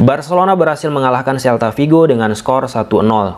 Barcelona berhasil mengalahkan Celta Vigo dengan skor 1-0.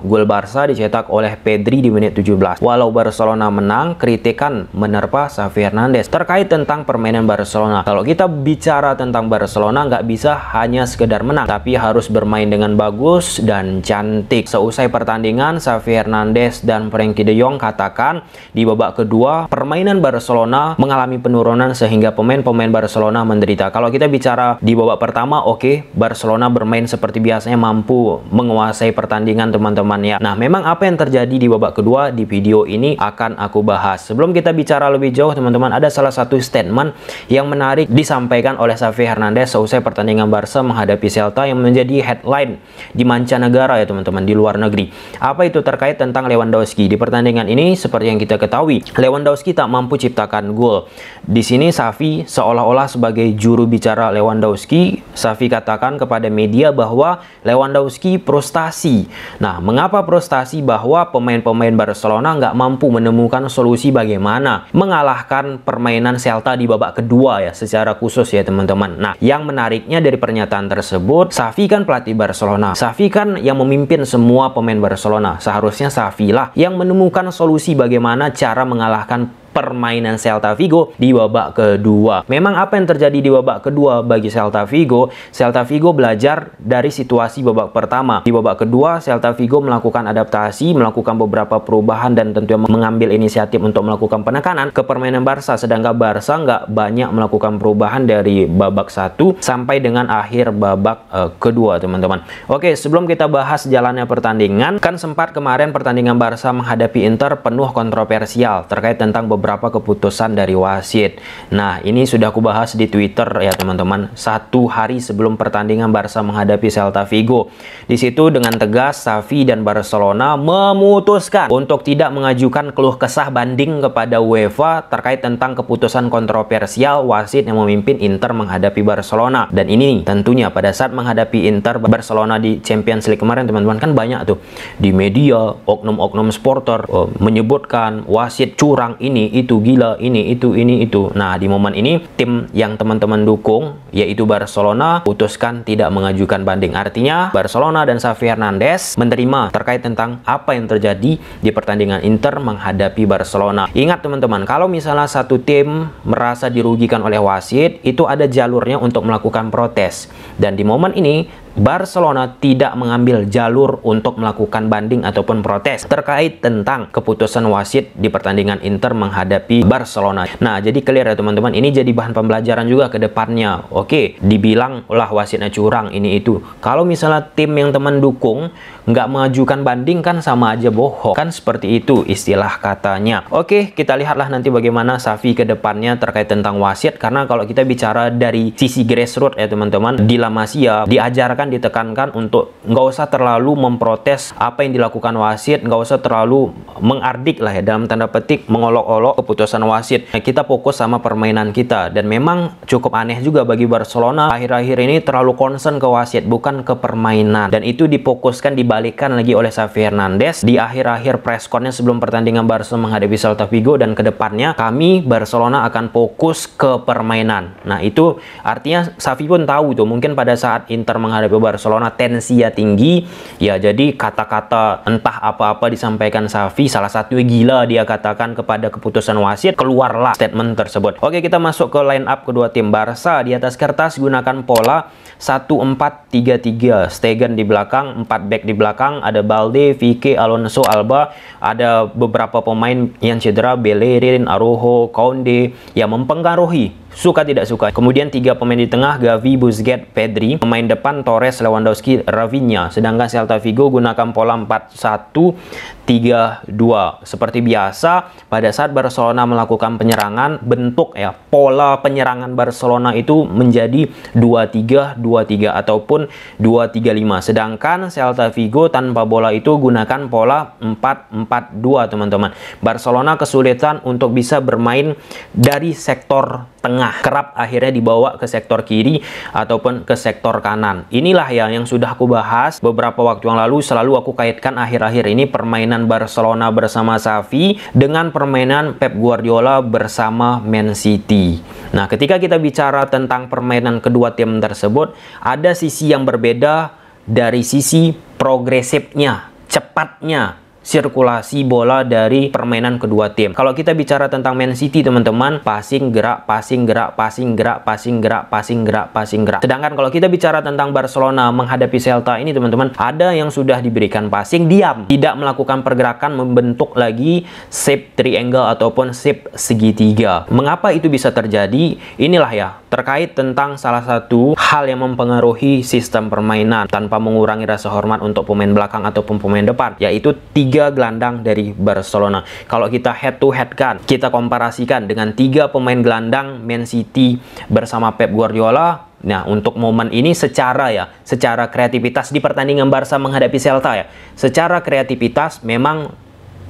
Gol Barca dicetak oleh Pedri di menit 17. Walau Barcelona menang, kritikan menerpa Xavi Hernandez terkait tentang permainan Barcelona. Kalau kita bicara tentang Barcelona, nggak bisa hanya sekedar menang, tapi harus bermain dengan bagus dan cantik. Seusai pertandingan, Xavi Hernandez dan Frenkie de Jong katakan di babak kedua, permainan Barcelona mengalami penurunan sehingga pemain-pemain Barcelona menderita. Kalau kita bicara di babak pertama, oke, okay, Barcelona bermain seperti biasanya mampu menguasai pertandingan teman-teman ya. Nah, memang apa yang terjadi di babak kedua di video ini akan aku bahas. Sebelum kita bicara lebih jauh teman-teman, ada salah satu statement yang menarik disampaikan oleh Xavi Hernandez seusai pertandingan Barca menghadapi Celta yang menjadi headline di mancanegara ya teman-teman, di luar negeri. Apa itu terkait tentang Lewandowski? Di pertandingan ini seperti yang kita ketahui, Lewandowski tak mampu ciptakan gol. Di sini Xavi seolah-olah sebagai juru bicara Lewandowski, Xavi katakan kepada media bahwa Lewandowski prostasi. Nah, mengapa prostasi? bahwa pemain-pemain Barcelona nggak mampu menemukan solusi bagaimana mengalahkan permainan Celta di babak kedua ya secara khusus ya teman-teman. Nah, yang menariknya dari pernyataan tersebut, Safi kan pelatih Barcelona. Safi kan yang memimpin semua pemain Barcelona. Seharusnya Safi lah yang menemukan solusi bagaimana cara mengalahkan permainan Celta Vigo di babak kedua. Memang apa yang terjadi di babak kedua bagi Celta Vigo? Celta Vigo belajar dari situasi babak pertama. Di babak kedua, Celta Vigo melakukan adaptasi, melakukan beberapa perubahan dan tentunya mengambil inisiatif untuk melakukan penekanan ke permainan Barca. Sedangkan Barca nggak banyak melakukan perubahan dari babak satu sampai dengan akhir babak uh, kedua, teman-teman. Oke, sebelum kita bahas jalannya pertandingan, kan sempat kemarin pertandingan Barca menghadapi Inter penuh kontroversial terkait tentang beberapa beberapa keputusan dari wasit. Nah, ini sudah aku bahas di Twitter ya teman-teman. Satu hari sebelum pertandingan Barca menghadapi Celta Vigo. Di situ dengan tegas Xavi dan Barcelona memutuskan untuk tidak mengajukan keluh kesah banding kepada UEFA terkait tentang keputusan kontroversial wasit yang memimpin Inter menghadapi Barcelona. Dan ini tentunya pada saat menghadapi Inter Barcelona di Champions League kemarin teman-teman kan banyak tuh di media oknum-oknum supporter eh, menyebutkan wasit curang ini itu gila, ini itu, ini itu. Nah, di momen ini tim yang teman-teman dukung yaitu Barcelona putuskan tidak mengajukan banding. Artinya Barcelona dan Xavi Hernandez menerima terkait tentang apa yang terjadi di pertandingan Inter menghadapi Barcelona. Ingat teman-teman, kalau misalnya satu tim merasa dirugikan oleh wasit, itu ada jalurnya untuk melakukan protes. Dan di momen ini Barcelona tidak mengambil jalur untuk melakukan banding ataupun protes terkait tentang keputusan wasit di pertandingan Inter menghadapi Barcelona. Nah, jadi clear ya teman-teman, ini jadi bahan pembelajaran juga ke depannya. Oke, dibilang lah wasitnya curang ini itu. Kalau misalnya tim yang teman dukung nggak mengajukan banding kan sama aja bohong. Kan seperti itu istilah katanya. Oke, kita lihatlah nanti bagaimana Safi ke depannya terkait tentang wasit karena kalau kita bicara dari sisi grassroots ya teman-teman, di La Masia diajarkan akan ditekankan untuk nggak usah terlalu memprotes apa yang dilakukan wasit, nggak usah terlalu mengardik lah ya dalam tanda petik mengolok-olok keputusan wasit. Nah, kita fokus sama permainan kita dan memang cukup aneh juga bagi Barcelona akhir-akhir ini terlalu concern ke wasit bukan ke permainan dan itu dipokuskan dibalikan lagi oleh Xavi Hernandez di akhir-akhir pressconnya sebelum pertandingan Barcelona menghadapi Celta Vigo dan kedepannya kami Barcelona akan fokus ke permainan. Nah itu artinya Xavi pun tahu tuh mungkin pada saat Inter menghadapi tapi Barcelona tensinya tinggi ya jadi kata-kata entah apa-apa disampaikan Safi salah satu gila dia katakan kepada keputusan wasit keluarlah statement tersebut oke kita masuk ke line up kedua tim Barca di atas kertas gunakan pola 1-4-3-3 Stegen di belakang 4 back di belakang ada Balde, Vike, Alonso, Alba ada beberapa pemain yang cedera Bellerin, Arojo, Kounde yang mempengaruhi suka tidak suka. Kemudian tiga pemain di tengah Gavi, Busquets, Pedri, pemain depan Torres, Lewandowski, Rafinha. Sedangkan Celta Vigo gunakan pola 4-1-3-2. Seperti biasa, pada saat Barcelona melakukan penyerangan, bentuk ya pola penyerangan Barcelona itu menjadi 2-3-2-3 ataupun 2-3-5. Sedangkan Celta Vigo tanpa bola itu gunakan pola 4-4-2, teman-teman. Barcelona kesulitan untuk bisa bermain dari sektor tengah tengah kerap akhirnya dibawa ke sektor kiri ataupun ke sektor kanan inilah yang yang sudah aku bahas beberapa waktu yang lalu selalu aku kaitkan akhir-akhir ini permainan Barcelona bersama Xavi dengan permainan Pep Guardiola bersama Man City nah ketika kita bicara tentang permainan kedua tim tersebut ada sisi yang berbeda dari sisi progresifnya cepatnya sirkulasi bola dari permainan kedua tim. Kalau kita bicara tentang Man City, teman-teman, passing gerak, passing gerak, passing gerak, passing gerak, passing gerak, passing gerak. Sedangkan kalau kita bicara tentang Barcelona menghadapi Celta ini, teman-teman, ada yang sudah diberikan passing diam, tidak melakukan pergerakan membentuk lagi shape triangle ataupun shape segitiga. Mengapa itu bisa terjadi? Inilah ya terkait tentang salah satu hal yang mempengaruhi sistem permainan tanpa mengurangi rasa hormat untuk pemain belakang ataupun pemain depan, yaitu tiga gelandang dari Barcelona. Kalau kita head to head kan, kita komparasikan dengan tiga pemain gelandang Man City bersama Pep Guardiola, Nah, untuk momen ini secara ya, secara kreativitas di pertandingan Barca menghadapi Celta ya. Secara kreativitas memang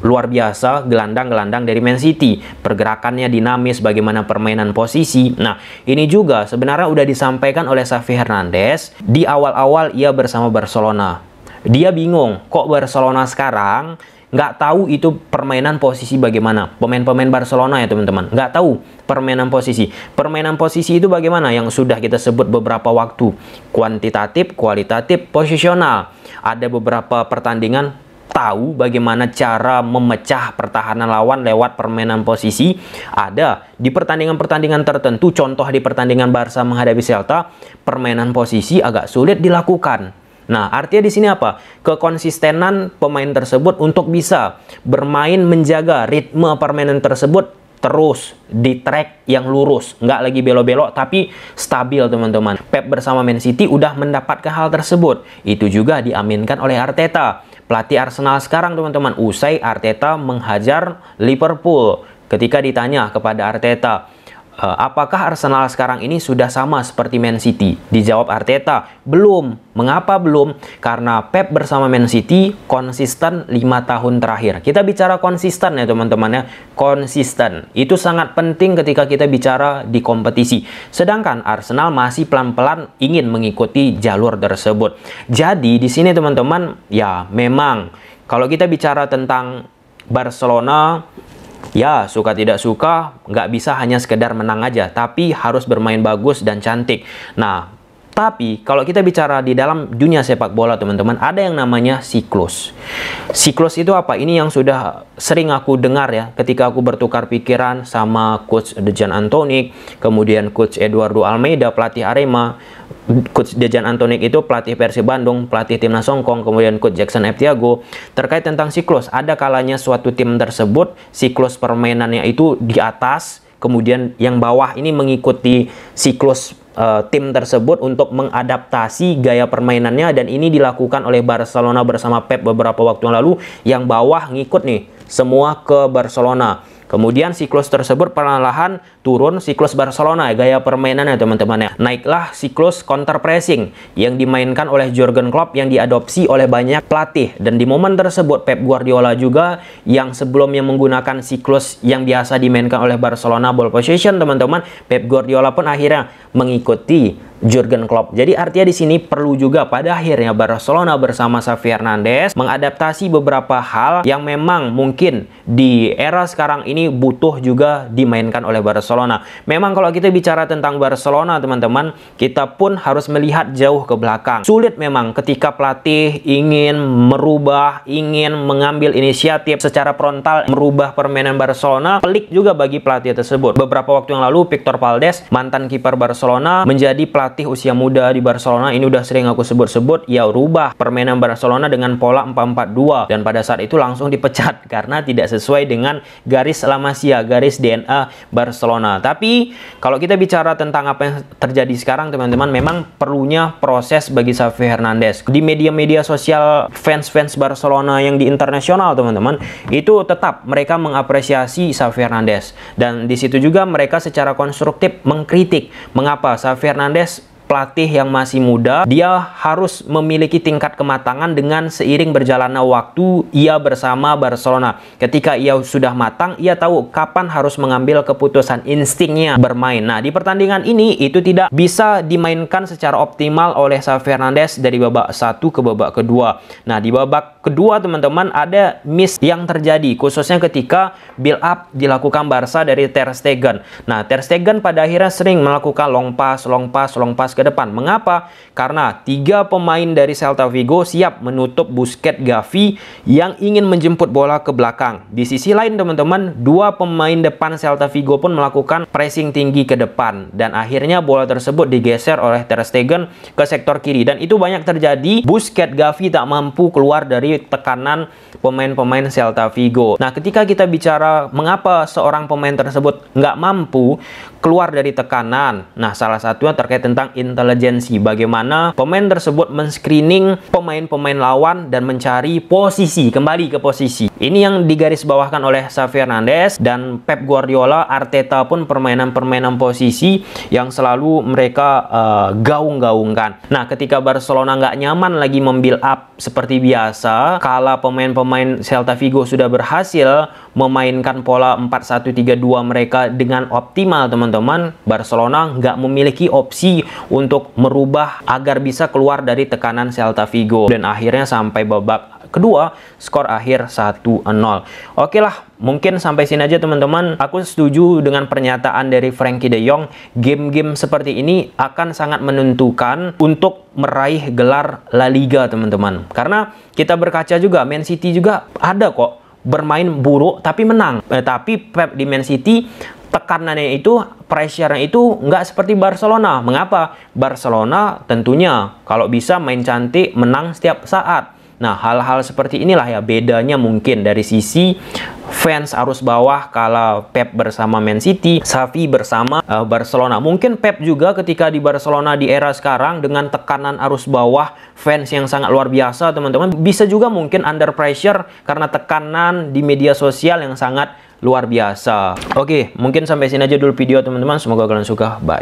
luar biasa gelandang-gelandang dari Man City. Pergerakannya dinamis, bagaimana permainan posisi. Nah, ini juga sebenarnya udah disampaikan oleh Xavi Hernandez di awal-awal ia bersama Barcelona dia bingung kok Barcelona sekarang nggak tahu itu permainan posisi bagaimana pemain-pemain Barcelona ya teman-teman nggak tahu permainan posisi permainan posisi itu bagaimana yang sudah kita sebut beberapa waktu kuantitatif kualitatif posisional ada beberapa pertandingan tahu bagaimana cara memecah pertahanan lawan lewat permainan posisi ada di pertandingan-pertandingan tertentu contoh di pertandingan Barca menghadapi Celta permainan posisi agak sulit dilakukan Nah, artinya di sini apa? Kekonsistenan pemain tersebut untuk bisa bermain menjaga ritme permainan tersebut terus di track yang lurus, nggak lagi belok-belok tapi stabil teman-teman. Pep bersama Man City udah mendapatkan hal tersebut. Itu juga diaminkan oleh Arteta. Pelatih Arsenal sekarang teman-teman, usai Arteta menghajar Liverpool. Ketika ditanya kepada Arteta, Eh, apakah Arsenal sekarang ini sudah sama seperti Man City? Dijawab Arteta, belum. Mengapa belum? Karena Pep bersama Man City konsisten 5 tahun terakhir. Kita bicara konsisten ya teman-teman ya. Konsisten. Itu sangat penting ketika kita bicara di kompetisi. Sedangkan Arsenal masih pelan-pelan ingin mengikuti jalur tersebut. Jadi di sini teman-teman ya memang kalau kita bicara tentang Barcelona Ya, suka tidak suka, nggak bisa hanya sekedar menang aja, tapi harus bermain bagus dan cantik. Nah, tapi kalau kita bicara di dalam dunia sepak bola teman-teman, ada yang namanya siklus. Siklus itu apa? Ini yang sudah sering aku dengar ya ketika aku bertukar pikiran sama coach Dejan Antonik, kemudian coach Eduardo Almeida pelatih Arema, coach Dejan Antonik itu pelatih Persib Bandung, pelatih timnas Hongkong, kemudian coach Jackson F terkait tentang siklus. Ada kalanya suatu tim tersebut siklus permainannya itu di atas kemudian yang bawah ini mengikuti siklus uh, tim tersebut untuk mengadaptasi gaya permainannya dan ini dilakukan oleh Barcelona bersama Pep beberapa waktu yang lalu yang bawah ngikut nih semua ke Barcelona. Kemudian siklus tersebut perlahan lahan turun siklus Barcelona ya, gaya permainan ya teman-teman ya. Naiklah siklus counter pressing yang dimainkan oleh Jurgen Klopp yang diadopsi oleh banyak pelatih dan di momen tersebut Pep Guardiola juga yang sebelumnya menggunakan siklus yang biasa dimainkan oleh Barcelona ball possession teman-teman Pep Guardiola pun akhirnya mengikuti Jurgen Klopp. Jadi artinya di sini perlu juga pada akhirnya Barcelona bersama Xavi Hernandez mengadaptasi beberapa hal yang memang mungkin di era sekarang ini butuh juga dimainkan oleh Barcelona Barcelona. Memang kalau kita bicara tentang Barcelona, teman-teman, kita pun harus melihat jauh ke belakang. Sulit memang ketika pelatih ingin merubah, ingin mengambil inisiatif secara frontal merubah permainan Barcelona, pelik juga bagi pelatih tersebut. Beberapa waktu yang lalu, Victor Valdes, mantan kiper Barcelona, menjadi pelatih usia muda di Barcelona. Ini udah sering aku sebut-sebut, ya rubah permainan Barcelona dengan pola 4-4-2. Dan pada saat itu langsung dipecat karena tidak sesuai dengan garis lamasia, garis DNA Barcelona. Nah, tapi kalau kita bicara tentang apa yang terjadi sekarang, teman-teman, memang perlunya proses bagi Xavi Hernandez. Di media-media sosial fans-fans Barcelona yang di internasional, teman-teman, itu tetap mereka mengapresiasi Xavi Hernandez. Dan di situ juga mereka secara konstruktif mengkritik mengapa Xavi Hernandez pelatih yang masih muda, dia harus memiliki tingkat kematangan dengan seiring berjalannya waktu ia bersama Barcelona. Ketika ia sudah matang, ia tahu kapan harus mengambil keputusan instingnya bermain. Nah, di pertandingan ini itu tidak bisa dimainkan secara optimal oleh Sa Fernandes dari babak satu ke babak kedua. Nah, di babak kedua teman-teman ada miss yang terjadi khususnya ketika build up dilakukan Barca dari Ter Stegen. Nah, Ter Stegen pada akhirnya sering melakukan long pass, long pass, long pass ke ke depan. Mengapa? Karena tiga pemain dari Celta Vigo siap menutup Busquets Gavi yang ingin menjemput bola ke belakang. Di sisi lain teman-teman, dua pemain depan Celta Vigo pun melakukan pressing tinggi ke depan dan akhirnya bola tersebut digeser oleh Ter Stegen ke sektor kiri dan itu banyak terjadi. Busquets Gavi tak mampu keluar dari tekanan pemain-pemain Celta Vigo. Nah, ketika kita bicara mengapa seorang pemain tersebut nggak mampu keluar dari tekanan, nah salah satunya terkait tentang intelijensi bagaimana pemain tersebut menscreening pemain-pemain lawan dan mencari posisi kembali ke posisi. Ini yang digarisbawahkan oleh Xavi Hernandez dan Pep Guardiola, Arteta pun permainan-permainan posisi yang selalu mereka uh, gaung-gaungkan. Nah, ketika Barcelona nggak nyaman lagi membuild up seperti biasa, kala pemain-pemain Celta Vigo sudah berhasil memainkan pola 4-1-3-2 mereka dengan optimal, teman-teman, Barcelona nggak memiliki opsi untuk merubah agar bisa keluar dari tekanan Celta Vigo dan akhirnya sampai babak kedua skor akhir 1-0. Oke lah, mungkin sampai sini aja teman-teman. Aku setuju dengan pernyataan dari Frankie De Jong, game-game seperti ini akan sangat menentukan untuk meraih gelar La Liga, teman-teman. Karena kita berkaca juga Man City juga ada kok bermain buruk tapi menang. Eh, tapi Pep di Man City tekanannya itu, pressure itu nggak seperti Barcelona. Mengapa? Barcelona tentunya kalau bisa main cantik, menang setiap saat. Nah, hal-hal seperti inilah ya bedanya mungkin dari sisi fans arus bawah kalau Pep bersama Man City, Xavi bersama uh, Barcelona. Mungkin Pep juga ketika di Barcelona di era sekarang dengan tekanan arus bawah fans yang sangat luar biasa, teman-teman, bisa juga mungkin under pressure karena tekanan di media sosial yang sangat luar biasa. Oke, mungkin sampai sini aja dulu video teman-teman. Semoga kalian suka. Bye.